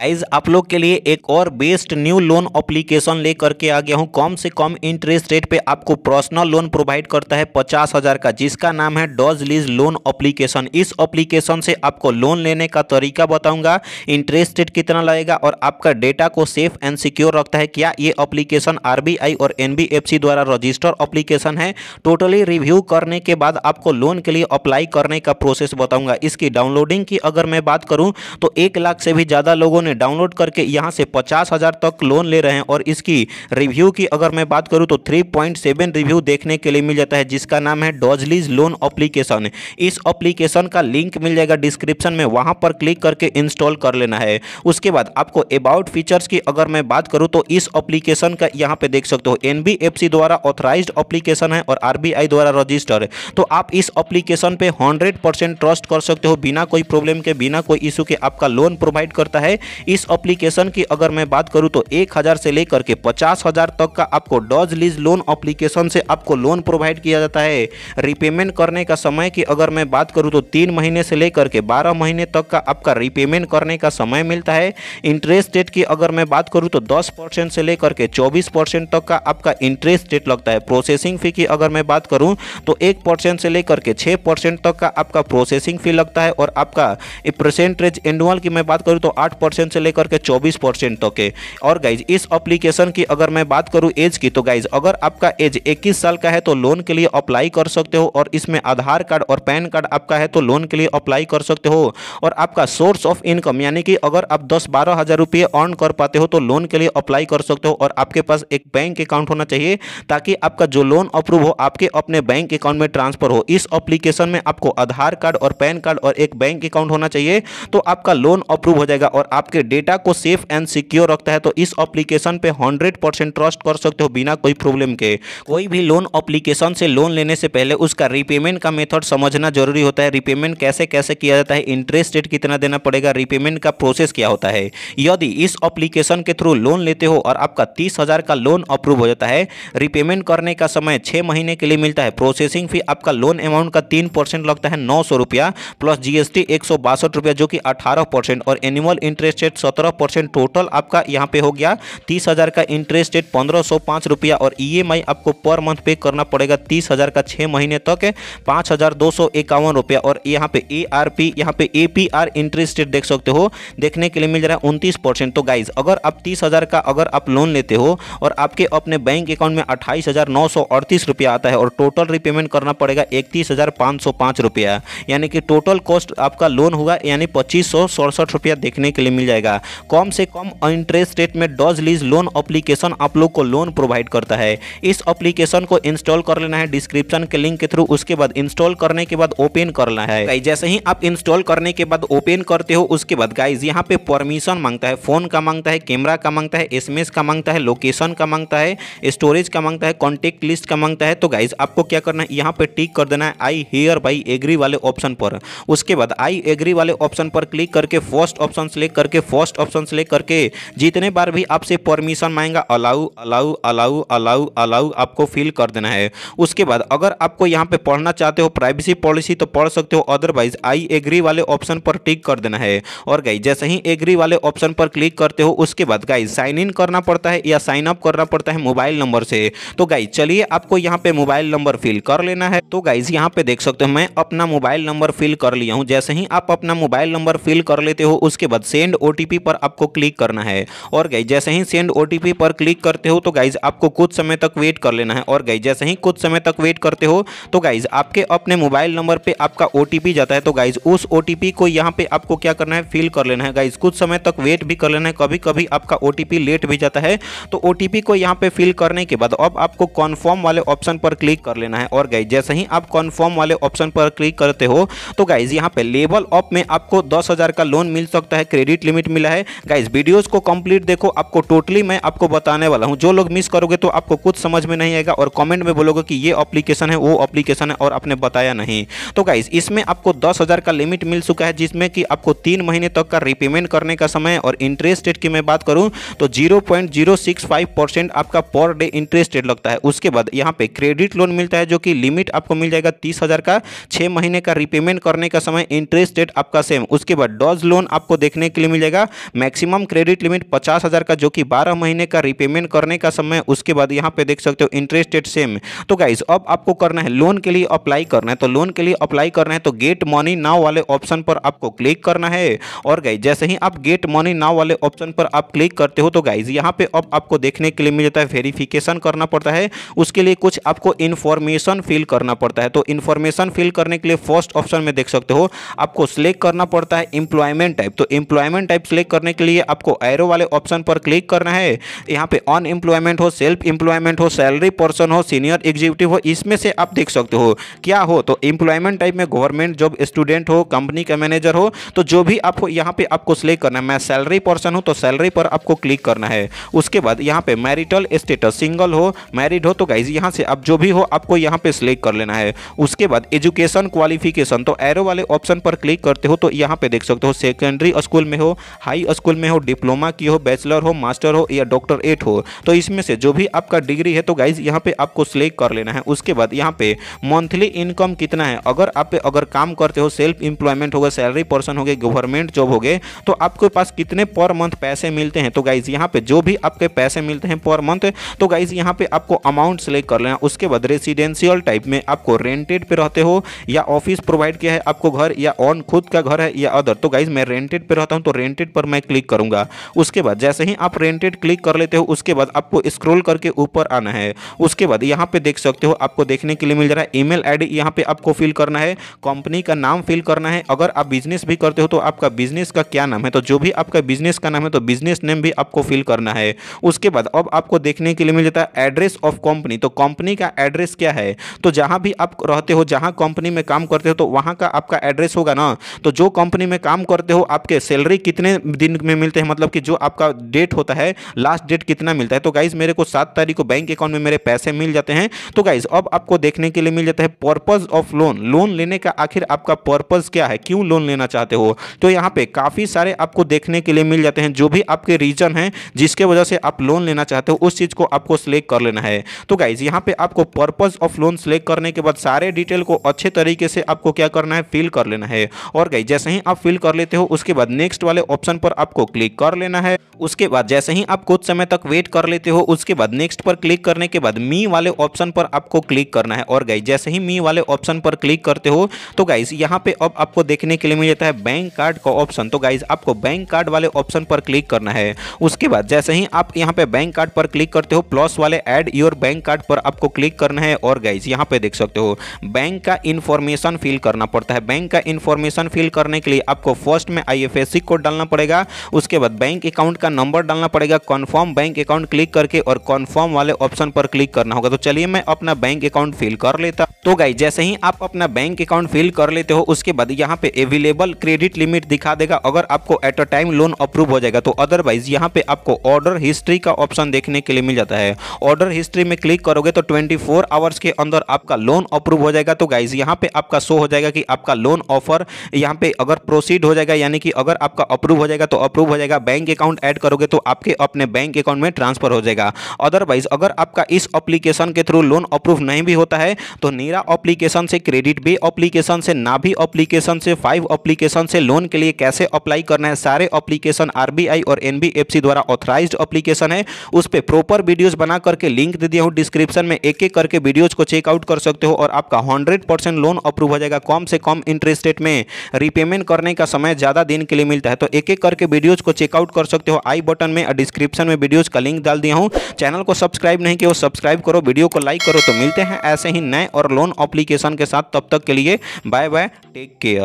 guys आप लोग के लिए एक और बेस्ट न्यू लोन अप्लीकेशन ले करके आ गया हूँ कम से कम इंटरेस्ट रेट पे आपको पर्सनल लोन प्रोवाइड करता है पचास हज़ार का जिसका नाम है डॉज लीज लोन एप्लीकेशन इस अप्लीकेशन से आपको लोन लेने का तरीका बताऊंगा इंटरेस्ट रेट कितना लगेगा और आपका डेटा को सेफ एंड सिक्योर रखता है क्या ये अप्लीकेशन आर और एन द्वारा रजिस्टर अप्लीकेशन है टोटली रिव्यू करने के बाद आपको लोन के लिए अप्लाई करने का प्रोसेस बताऊँगा इसकी डाउनलोडिंग की अगर मैं बात करूँ तो एक लाख से भी ज़्यादा लोगों ने डाउनलोड करके यहाँ से पचास हज़ार तक लोन ले रहे हैं और इसकी रिव्यू की अगर मैं बात करूँ तो थ्री पॉइंट सेवन रिव्यू देखने के लिए मिल जाता है जिसका नाम है डॉजलीज लोन अप्लीकेशन इस अप्लीकेशन का लिंक मिल जाएगा डिस्क्रिप्शन में वहाँ पर क्लिक करके इंस्टॉल कर लेना है उसके बाद आपको अबाउट फीचर्स की अगर मैं बात करूँ तो इस अप्लीकेशन का यहाँ पे देख सकते हो एन द्वारा ऑथराइज अप्लीकेशन है और आर द्वारा रजिस्टर है तो आप इस अप्लीकेशन पर हंड्रेड ट्रस्ट कर सकते हो बिना कोई प्रॉब्लम के बिना कोई इशू के आपका लोन प्रोवाइड करता है इस अप्लीकेशन की अगर मैं बात करूँ तो एक हज़ार से लेकर के पचास हज़ार तक का आपको डॉज लीज लोन अप्लीकेशन से आपको लोन प्रोवाइड किया जाता है रिपेमेंट करने का समय की अगर मैं बात करूँ तो तीन महीने से लेकर के बारह महीने तक का आपका रिपेमेंट करने का समय मिलता है इंटरेस्ट रेट की अगर मैं बात करूँ तो दस परसेंट से लेकर के चौबीस परसेंट तक का आपका इंटरेस्ट रेट लगता है प्रोसेसिंग फ़ी की अगर मैं बात करूँ तो एक परसेंट से लेकर के छः परसेंट तक का आपका प्रोसेसिंग फ़ी लगता है और आपका परसेंटेज एनुअल की मैं बात करूँ तो आठ परसेंट परसेंट से लेकर के चौबीस परसेंट तक है और गाइज इस अप्लीकेशन की अगर मैं बात करूँ एज की तो गाइज अगर आपका एज इक्कीस साल का है तो लोन के लिए अप्लाई कर सकते हो और इसमें आधार कार्ड और पैन कार्ड आपका है तो लोन के लिए अप्लाई कर सकते हो और आपका सोर्स ऑफ इनकम यानी कि अगर आप दस बारह हज़ार रुपये अर्न कर पाते हो तो लोन के लिए अप्लाई कर सकते हो और आपके पास एक बैंक अकाउंट होना चाहिए ताकि आपका जो लोन अप्रूव हो आपके अपने बैंक अकाउंट में ट्रांसफर हो इस अप्लीकेशन में आपको आधार कार्ड और पैन कार्ड और एक बैंक अकाउंट होना चाहिए तो आपका लोन अप्रूव हो जाएगा और आपके आपके डेटा को सेफ एंड सिक्योर रखता है तो इस अप्लीकेशन पे 100 परसेंट ट्रस्ट कर सकते हो बिना कोई प्रॉब्लम के कोई भी लोन अप्लीकेशन से लोन लेने से पहले उसका रिपेमेंट का मेथड समझना जरूरी होता है रिपेमेंट कैसे कैसे किया जाता है इंटरेस्ट रेट कितना देना पड़ेगा रिपेमेंट का प्रोसेस क्या होता है यदि इस अप्लीकेशन के थ्रू लोन लेते हो और आपका तीस का लोन अप्रूव हो जाता है रिपेमेंट करने का समय छः महीने के लिए मिलता है प्रोसेसिंग फी आपका लोन अमाउंट का तीन लगता है नौ रुपया प्लस जीएसटी एक रुपया जो कि अठारह और एनुअल इंटरेस्ट रेट सत्रह परसेंट टोटल आपका यहाँ पे हो गया तीस हज़ार का इंटरेस्ट रेट पंद्रह सौ पाँच रुपया और ईएमआई e आपको पर मंथ पे करना पड़ेगा तीस हज़ार का छः महीने तक पाँच हज़ार दो सौ इक्यावन रुपया और यहाँ पे ए आर पी यहाँ पे A P R interest rate देख सकते हो देखने के लिए मिल रहा है उनतीस परसेंट तो गाइज अगर आप तीस हज़ार का अगर आप लोन लेते हो और आपके अपने बैंक अकाउंट में अट्ठाईस हज़ार नौ सौ अड़तीस रुपया आता है और टोटल रिपेमेंट करना पड़ेगा इकतीस हज़ार पांच सौ पांच रुपया यानी कि टोटल कॉस्ट आपका लोन होगा यानी पच्चीस सौ सड़सठ रुपया देखने के लिए मिल जाएगा जाएगा कम से कम इंटरेस्ट रेट में डॉज लीज लोन अप्लीकेशन आप लोग को लोन प्रोवाइड करता है इस अप्लीकेशन को इंस्टॉल कर लेना है डिस्क्रिप्शन के लिंक के थ्रू उसके बाद इंस्टॉल करने के बाद ओपन करना है गाइज जैसे ही आप इंस्टॉल करने के बाद ओपन करते हो उसके बाद गाइज यहाँ पे परमिशन मांगता है फोन का मांगता है कैमरा का मांगता है एसएमएस का मांगता है लोकेशन का मांगता है स्टोरेज का मांगता है कॉन्टेक्ट लिस्ट का मांगता है तो गाइज आपको क्या करना है यहाँ पे टिक कर देना है आई हेयर बाई एग्री वाले ऑप्शन पर उसके बाद आई एग्री वाले ऑप्शन पर क्लिक करके फर्स्ट ऑप्शन सेलेक्ट करके फर्स्ट ऑप्शन से लेकर के जितने बार भी आपसे परमिशन मांगेगा allow allow allow allow allow आपको फिल कर देना है उसके बाद अगर आपको यहाँ पे पढ़ना चाहते हो प्राइवेसी पॉलिसी तो पढ़ सकते हो अदरवाइज आई एग्री वाले ऑप्शन पर टिक कर देना है और गाइज जैसे ही एग्री वाले ऑप्शन पर क्लिक करते हो उसके बाद गाइज साइन इन करना पड़ता है या साइन अप करना पड़ता है मोबाइल नंबर से तो गाइज चलिए आपको यहाँ पे मोबाइल नंबर फिल कर लेना है तो गाइज यहाँ पे देख सकते हो मैं अपना मोबाइल नंबर फिल कर लिया हूँ जैसे ही आप अपना मोबाइल नंबर फिल कर लेते हो उसके बाद सेंड ओ पर आपको क्लिक करना है और गई जैसे ही सेंड ओ पर क्लिक करते हो तो गाइज आपको कुछ समय तक वेट कर लेना है और गई जैसे ही कुछ समय तक वेट करते हो तो गाइज आपके अपने मोबाइल नंबर पर आपका ओ जाता है तो गाइज उस ओ को यहाँ पे आपको क्या करना है फिल कर लेना है गाइज कुछ समय तक वेट भी कर लेना है कभी कभी आपका ओ लेट भी जाता है तो ओ को यहाँ पे फिल करने के बाद अब आपको कॉन्फर्म वाले ऑप्शन पर क्लिक कर लेना है और गाइज जैसे ही आप कॉन्फर्म वाले ऑप्शन पर क्लिक करते हो तो गाइज यहाँ पे लेवल अप में आपको दस का लोन मिल सकता है क्रेडिट लिमिट लिमिट मिला है गाइज वीडियोज़ को कंप्लीट देखो आपको टोटली मैं आपको बताने वाला हूँ जो लोग मिस करोगे तो आपको कुछ समझ में नहीं आएगा और कॉमेंट में बोलोगे कि ये अप्लीकेशन है वो अप्लीकेशन है और आपने बताया नहीं तो गाइज इसमें आपको दस का लिमिट मिल चुका है जिसमें कि आपको तीन महीने तक का रिपेमेंट करने का समय और इंटरेस्ट रेट की मैं बात करूँ तो जीरो आपका पर डे इंटरेस्ट रेट लगता है उसके बाद यहां पे क्रेडिट लोन मिलता है जो कि लिमिट आपको मिल जाएगा तीस हज़ार का छह महीने का रिपेमेंट करने का समय इंटरेस्ट रेट आपका सेम उसके बाद डॉज लोन आपको देखने के लिए मिल मिलेगा मैक्सिमम क्रेडिट लिमिट पचास हज़ार का जो कि बारह महीने का रिपेमेंट करने का समय उसके बाद यहाँ पे देख सकते हो इंटरेस्ट रेट सेम तो गाइज अब आपको करना है लोन के लिए अप्लाई करना है तो लोन के लिए अप्लाई करना है तो गेट मनी नाव वाले ऑप्शन पर आपको क्लिक करना है और गाइज जैसे ही आप गेट मनी नाव वाले ऑप्शन पर आप क्लिक करते हो तो गाइज यहाँ पे अब आपको देखने के लिए मिल जाता है वेरीफिकेशन करना पड़ता है उसके लिए कुछ आपको इन्फॉर्मेशन फिल करना पड़ता है तो इन्फॉर्मेशन फिल करने के लिए फर्स्ट ऑप्शन में देख सकते हो आपको सिलेक्ट करना पड़ता है इंप्लॉयमेंट टाइप तो इंप्लॉयमेंट टाइप सेलेक्ट करने के लिए आपको एरो वाले ऑप्शन पर क्लिक करना है यहाँ पे अनएम्प्लॉयमेंट हो सेल्फ एम्प्लॉयमेंट हो सैलरी पर्सन हो सीनियर एग्जीक्यूटिव हो इसमें से आप देख सकते हो क्या हो तो एम्प्लॉयमेंट टाइप में गवर्नमेंट जॉब स्टूडेंट हो कंपनी का मैनेजर हो तो जो भी आपको यहाँ पे आपको सिलेक्ट करना है मैं सैलरी पर्सन हूँ तो सैलरी पर आपको क्लिक करना है उसके बाद यहाँ पे मैरिटल स्टेटस सिंगल हो मैरिड हो तो गाइज यहाँ से आप जो भी हो आपको यहाँ पे सिलेक्ट कर लेना है उसके बाद एजुकेशन क्वालिफिकेशन तो एरो वाले ऑप्शन पर क्लिक करते हो तो यहाँ पे देख सकते हो सेकेंडरी स्कूल में हो हाई स्कूल में हो डिप्लोमा की हो बैचलर हो मास्टर हो या डॉक्टर एट हो तो इसमें से जो भी आपका डिग्री है तो गाइज यहाँ पे आपको सिलेक्ट कर लेना है उसके बाद यहाँ पे मंथली इनकम कितना है अगर आप पे अगर काम करते हो सेल्फ एम्प्लॉयमेंट होगा सैलरी पर्सन हो गए गवर्नमेंट जॉब हो गए तो आपके पास कितने पर मंथ पैसे मिलते हैं तो गाइज यहाँ पे जो भी आपके पैसे मिलते हैं पर मंथ तो गाइज यहाँ पे आपको अमाउंट सेलेक्ट कर लेना उसके बाद रेसिडेंशियल टाइप में आपको रेंटेड पे रहते हो या ऑफिस प्रोवाइड किया है आपको घर या ऑन खुद का घर है या अदर तो गाइज मैं रेंटेड पे रहता हूँ तो रेंट रेंटेड पर मैं क्लिक करूंगा उसके बाद जैसे ही आप रेंटेड क्लिक कर लेते हो उसके बाद आपको स्क्रोल करके ऊपर आना है उसके बाद यहाँ पे देख सकते हो आपको देखने के लिए मिल जा रहा है ईमेल आईडी यहाँ पे आपको फिल करना है कंपनी का नाम फिल करना है अगर आप बिजनेस भी करते हो तो आपका बिजनेस का क्या नाम है तो जो भी आपका बिजनेस का नाम है तो बिजनेस नेम भी आपको फिल करना है उसके बाद अब आपको देखने के लिए मिल जाता है एड्रेस ऑफ कंपनी तो कंपनी का एड्रेस क्या है तो जहाँ भी आप रहते हो जहाँ कंपनी में काम करते हो तो वहाँ का आपका एड्रेस होगा ना तो जो कंपनी में काम करते हो आपके सैलरी कितने कितने दिन में मिलते हैं मतलब कि जो आपका डेट होता है लास्ट डेट कितना मिलता है तो गाइज मेरे को सात तारीख को बैंक अकाउंट में मेरे पैसे मिल जाते हैं तो गाइज अब आपको देखने के लिए मिल जाता है पर्पज ऑफ लोन लोन लेने का आखिर आपका पर्पज क्या है क्यों लोन लेना चाहते हो तो यहाँ पे काफ़ी सारे आपको देखने के लिए मिल जाते हैं जो भी आपके रीजन है जिसके वजह से आप लोन लेना चाहते हो उस चीज़ को आपको सिलेक्ट कर लेना है तो गाइज यहाँ पे आपको पर्पज ऑफ लोन सिलेक्ट करने के बाद सारे डिटेल को अच्छे तरीके से आपको क्या करना है फिल कर लेना है और गाइज जैसे ही आप फिल कर लेते हो उसके बाद नेक्स्ट वाले ऑप्शन पर आपको क्लिक कर लेना है उसके बाद जैसे ही आप कुछ समय तक वेट कर लेते हो उसके बाद नेक्स्ट पर क्लिक करने के बाद मी वाले ऑप्शन पर आपको क्लिक करना है और गाइज जैसे ही मी वाले ऑप्शन पर क्लिक करते हो तो गाइज यहाँ पे अब आपको देखने के लिए मिल जाता है बैंक कार्ड का ऑप्शन तो गाइज आपको बैंक कार्ड वाले ऑप्शन पर क्लिक करना है उसके बाद जैसे ही आप यहाँ पे बैंक कार्ड पर क्लिक करते हो प्लस वाले एड योर बैंक कार्ड पर आपको क्लिक करना है और गाइज यहाँ पे देख सकते हो बैंक का इन्फॉर्मेशन फिल करना पड़ता है बैंक का इन्फॉर्मेशन फिल करने के लिए आपको फर्स्ट में आई कोड डालना डालना पड़ेगा उसके बाद बैंक अकाउंट का नंबर डालना पड़ेगा कन्फर्म बैंक अकाउंट क्लिक करके और कन्फर्म वाले ऑप्शन पर क्लिक करना होगा तो चलिए मैं अपना बैंक अकाउंट फिल कर लेता तो गाई जैसे ही आप अपना बैंक अकाउंट फिल कर लेते हो उसके बाद यहाँ पे अवेलेबल क्रेडिट लिमिट दिखा देगा अगर आपको at a time loan approve हो जाएगा तो अदरवाइज यहाँ पे आपको ऑर्डर हिस्ट्री का ऑप्शन देखने के लिए मिल जाता है ऑर्डर हिस्ट्री में क्लिक करोगे तो 24 फोर आवर्स के अंदर आपका लोन अप्रूव हो जाएगा तो गाइज यहाँ पे आपका शो हो जाएगा कि आपका लोन ऑफर यहाँ पे अगर प्रोसीड हो जाएगा यानी कि अगर आपका अप्रूव हो जाएगा तो अप्रूव हो जाएगा बैंक अकाउंट ऐड करोगे तो आपके अपने बैंक अकाउंट में ट्रांसफर हो जाएगा अदरवाइज अगर आपका इस अप्लीकेशन के थ्रू लोन अप्रूव नहीं भी होता है तो नीरा अप्लीकेशन से क्रेडिट भी अप्लीकेशन से ना भी अप्लीकेशन से फाइव अप्लीकेशन से लोन के लिए कैसे अप्लाई करना है सारे अप्लीकेशन आर और एन द्वारा ऑथराइज अप्लीकेशन है उस पर प्रॉपर वीडियोज बना करके लिंक दे दिया हूँ डिस्क्रिप्शन में एक एक करके वीडियोज को चेकआउट कर सकते हो और आपका हंड्रेड लोन अप्रूव हो जाएगा कम से कम इंटरेस्ट रेट में रिपेमेंट करने का समय ज़्यादा दिन के लिए मिलता है तो एक एक करके वीडियोज़ को चेकआउट कर सकते हो आई बटन में और डिस्क्रिप्शन में वीडियोज़ का लिंक डाल दिया हूँ चैनल को सब्सक्राइब नहीं किया सब्सक्राइब करो वीडियो को लाइक करो तो मिलते हैं ऐसे ही नए और लोन अप्लीकेशन के साथ तब तक के लिए बाय बाय टेक केयर